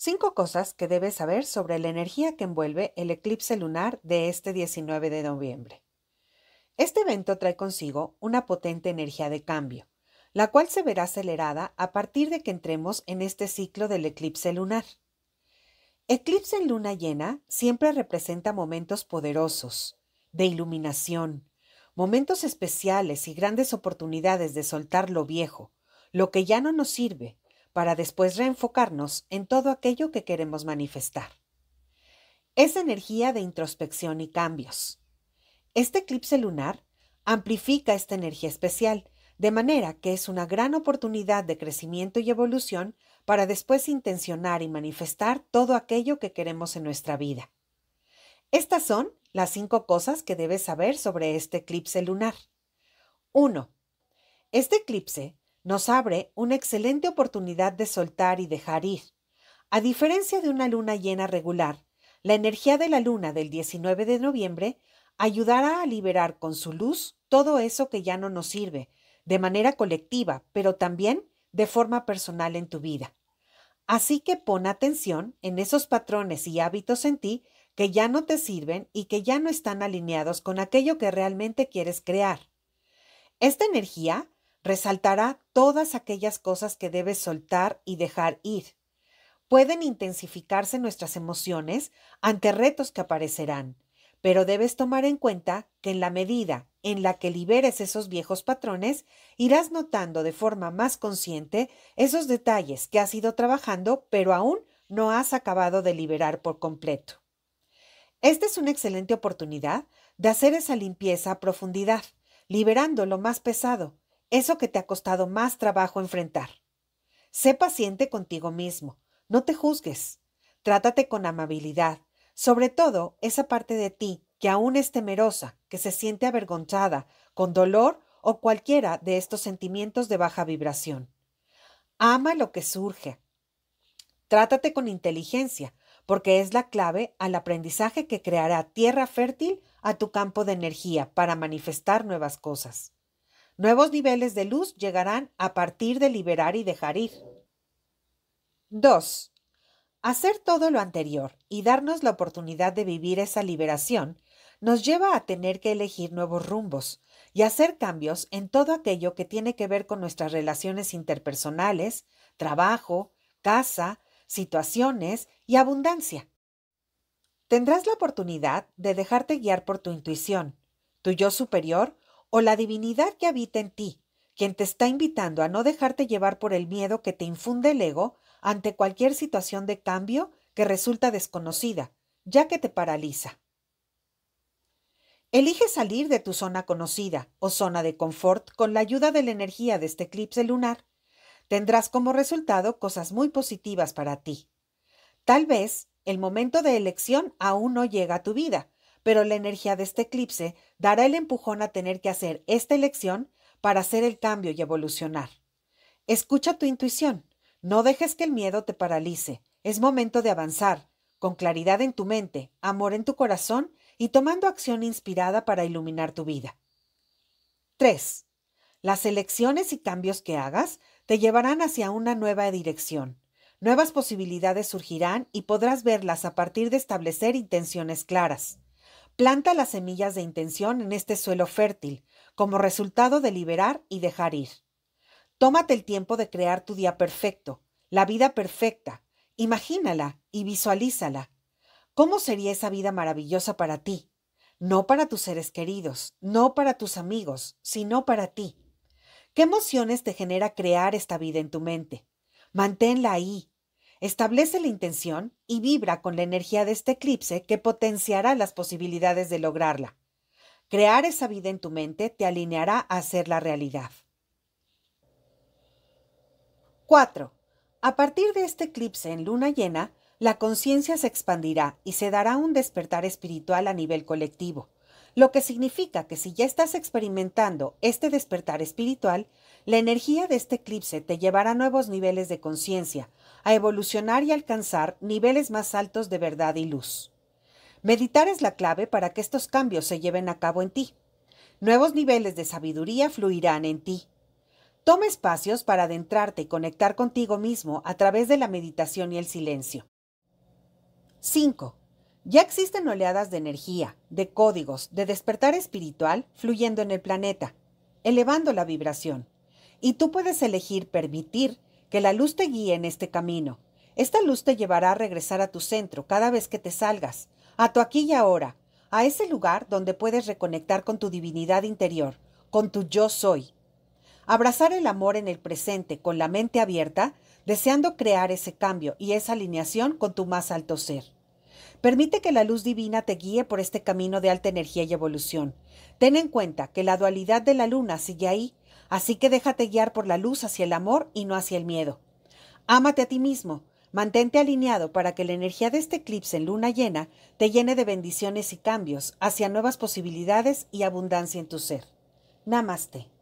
Cinco cosas que debes saber sobre la energía que envuelve el eclipse lunar de este 19 de noviembre. Este evento trae consigo una potente energía de cambio, la cual se verá acelerada a partir de que entremos en este ciclo del eclipse lunar. Eclipse en luna llena siempre representa momentos poderosos, de iluminación, momentos especiales y grandes oportunidades de soltar lo viejo, lo que ya no nos sirve, para después reenfocarnos en todo aquello que queremos manifestar. Es energía de introspección y cambios. Este eclipse lunar amplifica esta energía especial, de manera que es una gran oportunidad de crecimiento y evolución para después intencionar y manifestar todo aquello que queremos en nuestra vida. Estas son las cinco cosas que debes saber sobre este eclipse lunar. 1. Este eclipse nos abre una excelente oportunidad de soltar y dejar ir. A diferencia de una luna llena regular, la energía de la luna del 19 de noviembre ayudará a liberar con su luz todo eso que ya no nos sirve, de manera colectiva, pero también de forma personal en tu vida. Así que pon atención en esos patrones y hábitos en ti que ya no te sirven y que ya no están alineados con aquello que realmente quieres crear. Esta energía resaltará todas aquellas cosas que debes soltar y dejar ir. Pueden intensificarse nuestras emociones ante retos que aparecerán, pero debes tomar en cuenta que en la medida en la que liberes esos viejos patrones, irás notando de forma más consciente esos detalles que has ido trabajando, pero aún no has acabado de liberar por completo. Esta es una excelente oportunidad de hacer esa limpieza a profundidad, liberando lo más pesado, eso que te ha costado más trabajo enfrentar. Sé paciente contigo mismo, no te juzgues, trátate con amabilidad, sobre todo esa parte de ti que aún es temerosa, que se siente avergonzada, con dolor o cualquiera de estos sentimientos de baja vibración. Ama lo que surge. Trátate con inteligencia, porque es la clave al aprendizaje que creará tierra fértil a tu campo de energía para manifestar nuevas cosas. Nuevos niveles de luz llegarán a partir de liberar y dejar ir. 2. Hacer todo lo anterior y darnos la oportunidad de vivir esa liberación nos lleva a tener que elegir nuevos rumbos y hacer cambios en todo aquello que tiene que ver con nuestras relaciones interpersonales, trabajo, casa, situaciones y abundancia. Tendrás la oportunidad de dejarte guiar por tu intuición, tu yo superior o la divinidad que habita en ti, quien te está invitando a no dejarte llevar por el miedo que te infunde el ego ante cualquier situación de cambio que resulta desconocida, ya que te paraliza. Elige salir de tu zona conocida o zona de confort con la ayuda de la energía de este eclipse lunar. Tendrás como resultado cosas muy positivas para ti. Tal vez el momento de elección aún no llega a tu vida, pero la energía de este eclipse dará el empujón a tener que hacer esta elección para hacer el cambio y evolucionar. Escucha tu intuición, no dejes que el miedo te paralice, es momento de avanzar, con claridad en tu mente, amor en tu corazón y tomando acción inspirada para iluminar tu vida. 3. Las elecciones y cambios que hagas te llevarán hacia una nueva dirección. Nuevas posibilidades surgirán y podrás verlas a partir de establecer intenciones claras. Planta las semillas de intención en este suelo fértil, como resultado de liberar y dejar ir. Tómate el tiempo de crear tu día perfecto, la vida perfecta. Imagínala y visualízala. ¿Cómo sería esa vida maravillosa para ti? No para tus seres queridos, no para tus amigos, sino para ti. ¿Qué emociones te genera crear esta vida en tu mente? Manténla ahí, Establece la intención y vibra con la energía de este eclipse que potenciará las posibilidades de lograrla. Crear esa vida en tu mente te alineará a la realidad. 4. A partir de este eclipse en luna llena, la conciencia se expandirá y se dará un despertar espiritual a nivel colectivo, lo que significa que si ya estás experimentando este despertar espiritual, la energía de este eclipse te llevará a nuevos niveles de conciencia, a evolucionar y alcanzar niveles más altos de verdad y luz. Meditar es la clave para que estos cambios se lleven a cabo en ti. Nuevos niveles de sabiduría fluirán en ti. Toma espacios para adentrarte y conectar contigo mismo a través de la meditación y el silencio. 5. Ya existen oleadas de energía, de códigos, de despertar espiritual fluyendo en el planeta, elevando la vibración. Y tú puedes elegir permitir que la luz te guíe en este camino. Esta luz te llevará a regresar a tu centro cada vez que te salgas, a tu aquí y ahora, a ese lugar donde puedes reconectar con tu divinidad interior, con tu yo soy. Abrazar el amor en el presente con la mente abierta, deseando crear ese cambio y esa alineación con tu más alto ser. Permite que la luz divina te guíe por este camino de alta energía y evolución. Ten en cuenta que la dualidad de la luna sigue ahí Así que déjate guiar por la luz hacia el amor y no hacia el miedo. Ámate a ti mismo, mantente alineado para que la energía de este eclipse en luna llena te llene de bendiciones y cambios hacia nuevas posibilidades y abundancia en tu ser. Namaste.